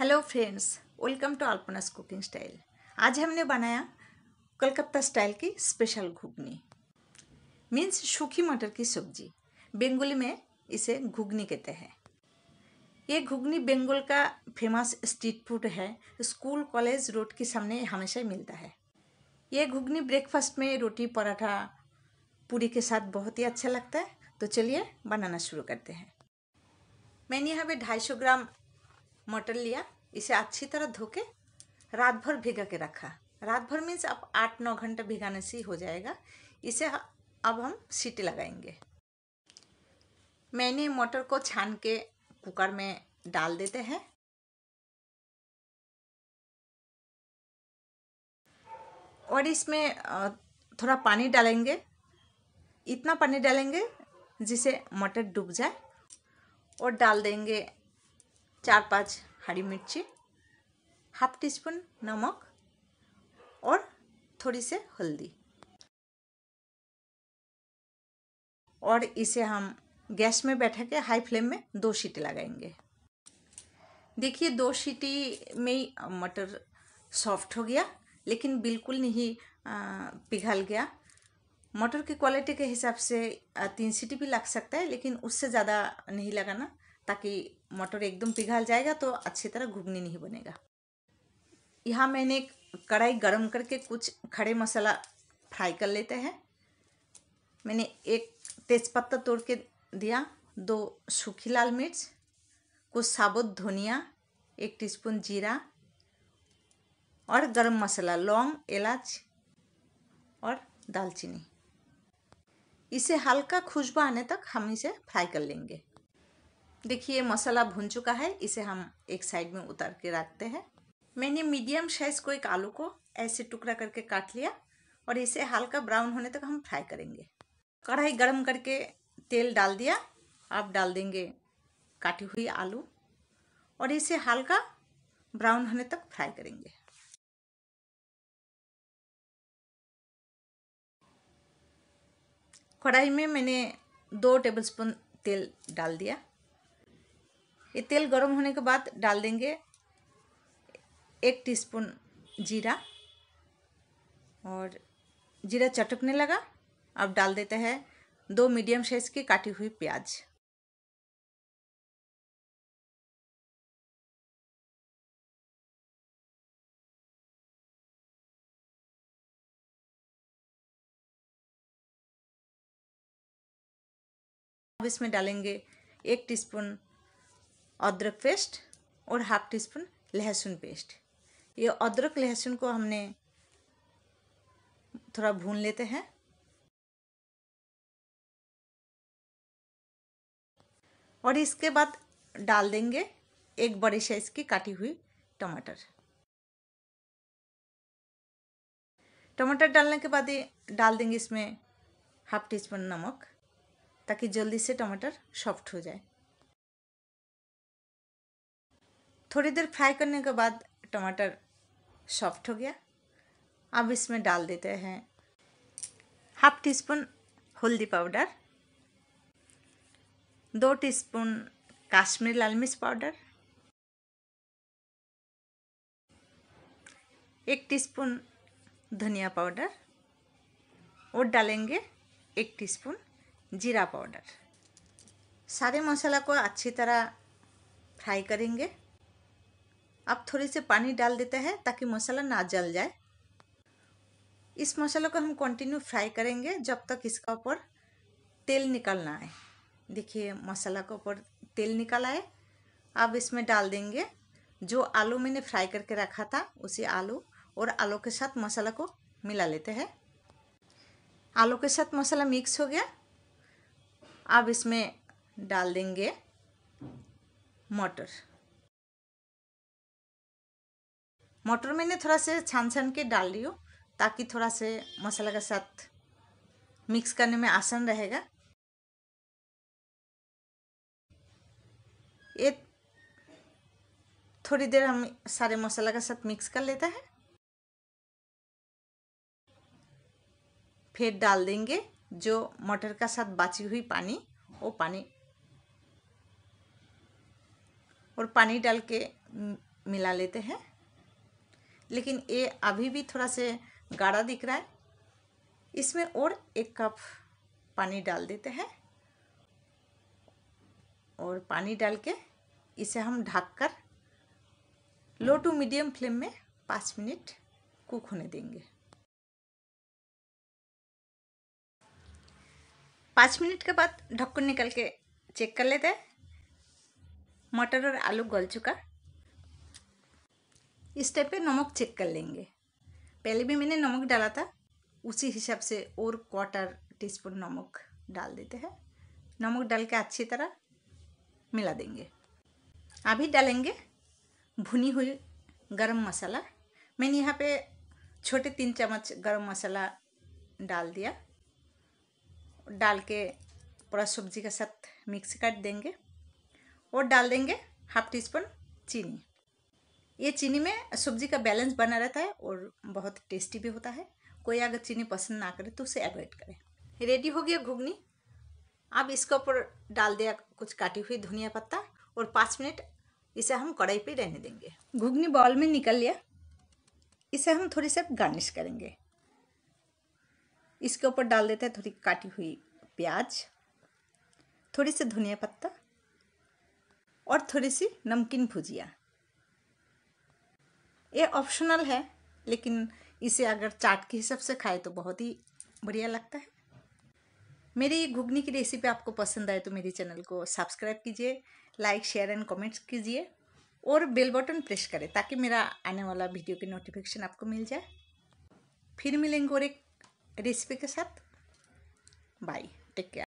hello friends welcome to Alpana's cooking style आज हमने बनाया कलकत्ता स्टाइल की स्पेशल घुगनी मीन्स सूखी मटर की सब्जी बेंगोली में इसे घुगनी कहते हैं ये घुगनी बेंगोल का फेमस स्ट्रीट फूड है स्कूल कॉलेज रोड के सामने हमेशा मिलता है ये घुगनी ब्रेकफास्ट में रोटी पराठा पूरी के साथ बहुत ही अच्छा लगता है तो चलिए बनाना शुरू करते हैं मैंने यहाँ पे ढाई सौ ग्राम मटर लिया इसे अच्छी तरह धो के रात भर भिगा के रखा रात भर मीन्स अब आठ नौ घंटा भिगाने से ही हो जाएगा इसे अब हम सीटी लगाएंगे मैंने मटर को छान के कुकर में डाल देते हैं और इसमें थोड़ा पानी डालेंगे इतना पानी डालेंगे जिसे मटर डूब जाए और डाल देंगे चार पांच हरी मिर्ची हाफ टी स्पून नमक और थोड़ी से हल्दी और इसे हम गैस में बैठा के हाई फ्लेम में दो सीटी लगाएंगे देखिए दो सीटी में ही मटर सॉफ्ट हो गया लेकिन बिल्कुल नहीं पिघल गया मटर की क्वालिटी के हिसाब से तीन सीटी भी लग सकता है लेकिन उससे ज़्यादा नहीं लगाना ताकि मटर एकदम पिघल जाएगा तो अच्छी तरह घुगनी नहीं बनेगा यहाँ मैंने कढ़ाई गरम करके कुछ खड़े मसाला फ्राई कर लेते हैं मैंने एक तेज़पत्ता तोड़ के दिया दो सूखी लाल मिर्च कुछ साबुत धनिया एक टीस्पून जीरा और गरम मसाला लौंग इलाच और दालचीनी इसे हल्का खुशबू आने तक हम इसे फ्राई कर लेंगे देखिए मसाला भुन चुका है इसे हम एक साइड में उतार के रखते हैं मैंने मीडियम साइज़ को एक आलू को ऐसे टुकड़ा करके काट लिया और इसे हल्का ब्राउन होने तक हम फ्राई करेंगे कढ़ाई गर्म करके तेल डाल दिया आप डाल देंगे काटी हुई आलू और इसे हल्का ब्राउन होने तक फ्राई करेंगे कढ़ाई में मैंने दो टेबलस्पून तेल डाल दिया ये तेल गर्म होने के बाद डाल देंगे एक टीस्पून जीरा और जीरा चटकने लगा अब डाल देते हैं दो मीडियम साइज़ की काटी हुई प्याज अब इसमें डालेंगे एक टीस्पून अदरक पेस्ट और हाफ टी स्पून लहसुन पेस्ट ये अदरक लहसुन को हमने थोड़ा भून लेते हैं और इसके बाद डाल देंगे एक बड़ी साइज़ की काटी हुई टमाटर टमाटर डालने के बाद ही डाल देंगे इसमें हाफ टी स्पून नमक ताकि जल्दी से टमाटर सॉफ्ट हो जाए थोड़ी देर फ्राई करने के बाद टमाटर सॉफ्ट हो गया अब इसमें डाल देते हैं हाफ टी स्पून हल्दी पाउडर दो टीस्पून काश्मीरी लाल मिर्च पाउडर एक टीस्पून धनिया पाउडर और डालेंगे एक टीस्पून जीरा पाउडर सारे मसाला को अच्छी तरह फ्राई करेंगे अब थोड़ी से पानी डाल देते हैं ताकि मसाला ना जल जाए इस मसाले को हम कंटिन्यू फ्राई करेंगे जब तक इसका ऊपर तेल निकलना आए देखिए मसाला के ऊपर तेल निकल आए अब इसमें डाल देंगे जो आलू मैंने फ्राई करके रखा था उसी आलू और आलू के साथ मसाला को मिला लेते हैं आलू के साथ मसाला मिक्स हो गया अब इसमें डाल देंगे मटर मटर मैंने थोड़ा से छान छान के डाल रही हूँ ताकि थोड़ा से मसाला के साथ मिक्स करने में आसान रहेगा ये थोड़ी देर हम सारे मसाला के साथ मिक्स कर लेते हैं फिर डाल देंगे जो मटर का साथ बाची हुई पानी वो पानी और पानी डाल के मिला लेते हैं लेकिन ये अभी भी थोड़ा से गाढ़ा दिख रहा है इसमें और एक कप पानी डाल देते हैं और पानी डाल के इसे हम ढककर लो टू मीडियम फ्लेम में पाँच मिनट कुक होने देंगे पाँच मिनट के बाद ढक्कन निकल के चेक कर लेते हैं मटर और आलू गल चुका इस टाइप पे नमक चेक कर लेंगे पहले भी मैंने नमक डाला था उसी हिसाब से और क्वार्टर टीस्पून नमक डाल देते हैं नमक डाल के अच्छी तरह मिला देंगे अभी डालेंगे भुनी हुई गरम मसाला मैंने यहाँ पे छोटे तीन चम्मच गरम मसाला डाल दिया डाल के पूरा सब्जी के साथ मिक्स कर देंगे और डाल देंगे हाफ टी स्पून चीनी ये चीनी में सब्जी का बैलेंस बना रहता है और बहुत टेस्टी भी होता है कोई अगर चीनी पसंद ना करे तो उसे अवॉइड करें रेडी हो गया घुगनी अब इसके ऊपर डाल दिया कुछ काटी हुई धनिया पत्ता और पाँच मिनट इसे हम कढ़ाई पे रहने देंगे घुगनी बॉल में निकल लिया इसे हम थोड़ी से गार्निश करेंगे इसके ऊपर डाल देते हैं थोड़ी काटी हुई प्याज थोड़ी सी धनिया पत्ता और थोड़ी सी नमकीन भुजिया ये ऑप्शनल है लेकिन इसे अगर चाट के हिसाब से खाए तो बहुत ही बढ़िया लगता है मेरी घुगनी की रेसिपी आपको पसंद आए तो मेरे चैनल को सब्सक्राइब कीजिए लाइक शेयर एंड कमेंट्स कीजिए और बेल बटन प्रेस करें ताकि मेरा आने वाला वीडियो की नोटिफिकेशन आपको मिल जाए फिर मिलेंगे और एक रेसिपी के साथ बाय टेक केयर